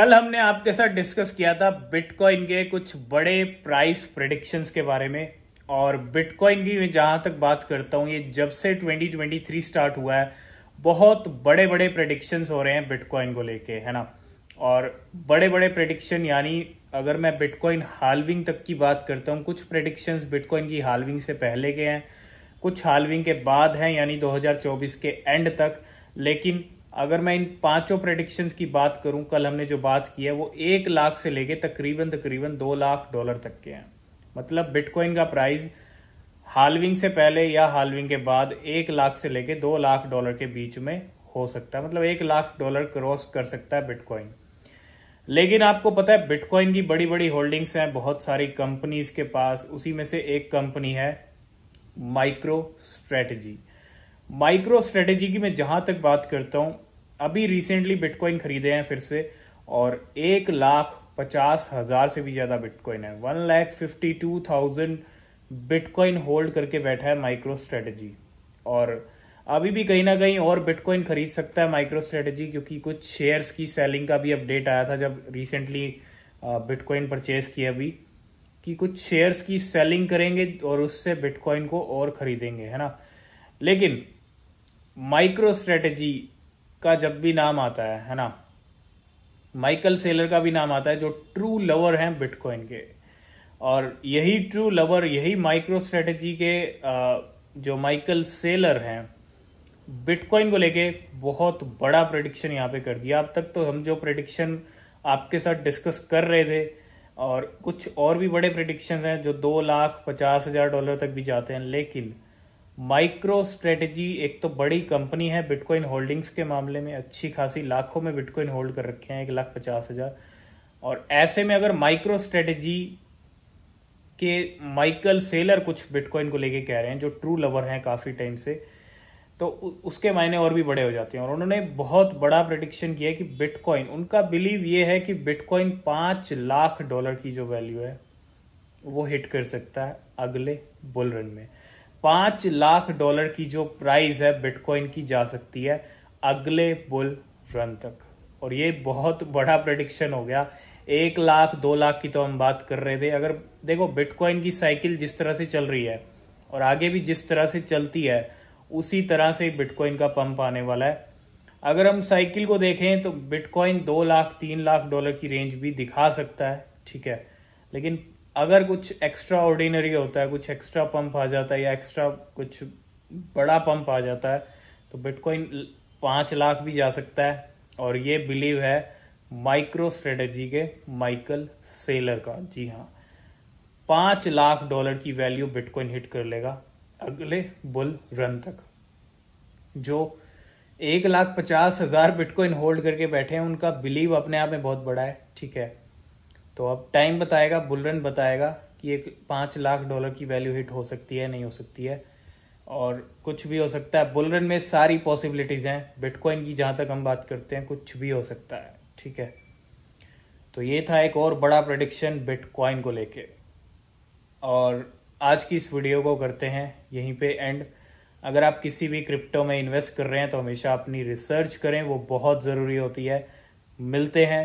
कल हमने आपके साथ डिस्कस किया था बिटकॉइन के कुछ बड़े प्राइस प्रडिक्शंस के बारे में और बिटकॉइन की मैं जहां तक बात करता हूं ये जब से 2023 स्टार्ट हुआ है बहुत बड़े बड़े प्रिडिक्शंस हो रहे हैं बिटकॉइन को लेके है ना और बड़े बड़े प्रडिक्शन यानी अगर मैं बिटकॉइन हालविंग तक की बात करता हूँ कुछ प्रिडिक्शंस बिटकॉइन की हालविंग से पहले के हैं कुछ हालविंग के बाद हैं यानी 2024 के एंड तक लेकिन अगर मैं इन पांचों प्रेडिक्शंस की बात करूं कल हमने जो बात की है वो एक लाख से लेके तकरीबन तकरीबन दो लाख डॉलर तक के हैं मतलब बिटकॉइन का प्राइस हालविंग से पहले या हालविंग के बाद एक लाख से लेके दो लाख डॉलर के बीच में हो सकता है मतलब एक लाख डॉलर क्रॉस कर सकता है बिटकॉइन लेकिन आपको पता है बिटकॉइन की बड़ी बड़ी होल्डिंग्स हैं बहुत सारी कंपनीज के पास उसी में से एक कंपनी है माइक्रो स्ट्रेटजी माइक्रो स्ट्रेटेजी की मैं जहां तक बात करता हूं अभी रिसेंटली बिटकॉइन खरीदे हैं फिर से और एक लाख पचास हजार से भी ज्यादा बिटकॉइन है one lakh fifty two thousand bitcoin hold करके बैठा है माइक्रो स्ट्रेटेजी और अभी भी कहीं ना कहीं और बिटकॉइन खरीद सकता है माइक्रो स्ट्रेटेजी क्योंकि कुछ शेयर्स की सेलिंग का भी अपडेट आया था जब रिसेंटली बिटकॉइन परचेज किया भी कि कुछ शेयर्स की सेलिंग करेंगे और उससे बिटकॉइन को और खरीदेंगे है ना लेकिन माइक्रो स्ट्रेटेजी का जब भी नाम आता है है ना माइकल सेलर का भी नाम आता है जो ट्रू लवर हैं बिटकॉइन के और यही ट्रू लवर यही माइक्रो स्ट्रेटजी के जो माइकल सेलर हैं बिटकॉइन को लेके बहुत बड़ा प्रडिक्शन यहाँ पे कर दिया अब तक तो हम जो प्रडिक्शन आपके साथ डिस्कस कर रहे थे और कुछ और भी बड़े प्रडिक्शन हैं जो दो लाख पचास हजार डॉलर तक भी जाते हैं लेकिन माइक्रो स्ट्रेटजी एक तो बड़ी कंपनी है बिटकॉइन होल्डिंग्स के मामले में अच्छी खासी लाखों में बिटकॉइन होल्ड कर रखे हैं एक लाख पचास हजार और ऐसे में अगर माइक्रो स्ट्रेटजी के माइकल सेलर कुछ बिटकॉइन को लेके कह रहे हैं जो ट्रू लवर हैं काफी टाइम से तो उसके मायने और भी बड़े हो जाते हैं और उन्होंने बहुत बड़ा प्रडिक्शन किया कि बिटकॉइन उनका बिलीव ये है कि बिटकॉइन पांच लाख डॉलर की जो वैल्यू है वो हिट कर सकता है अगले बुल रन में पांच लाख डॉलर की जो प्राइस है बिटकॉइन की जा सकती है अगले बुल रन तक और ये बहुत बड़ा प्रडिक्शन हो गया एक लाख दो लाख की तो हम बात कर रहे थे अगर देखो बिटकॉइन की साइकिल जिस तरह से चल रही है और आगे भी जिस तरह से चलती है उसी तरह से बिटकॉइन का पंप आने वाला है अगर हम साइकिल को देखें तो बिटकॉइन दो लाख तीन लाख डॉलर की रेंज भी दिखा सकता है ठीक है लेकिन अगर कुछ एक्स्ट्रा ऑर्डिनरी होता है कुछ एक्स्ट्रा पंप आ जाता है या एक्स्ट्रा कुछ बड़ा पंप आ जाता है तो बिटकॉइन पांच लाख भी जा सकता है और ये बिलीव है माइक्रो स्ट्रेटेजी के माइकल सेलर का जी हाँ पांच लाख डॉलर की वैल्यू बिटकॉइन हिट कर लेगा अगले बुल रन तक जो एक लाख पचास हजार बिटकॉइन होल्ड करके बैठे हैं उनका बिलीव अपने आप में बहुत बड़ा है ठीक है तो अब टाइम बताएगा बुलरन बताएगा कि एक पाँच लाख डॉलर की वैल्यू हिट हो सकती है नहीं हो सकती है और कुछ भी हो सकता है बुलरन में सारी पॉसिबिलिटीज़ हैं बिटकॉइन की जहां तक हम बात करते हैं कुछ भी हो सकता है ठीक है तो ये था एक और बड़ा प्रडिक्शन बिटकॉइन को लेके और आज की इस वीडियो को करते हैं यहीं पे एंड अगर आप किसी भी क्रिप्टो में इन्वेस्ट कर रहे हैं तो हमेशा अपनी रिसर्च करें वो बहुत ज़रूरी होती है मिलते हैं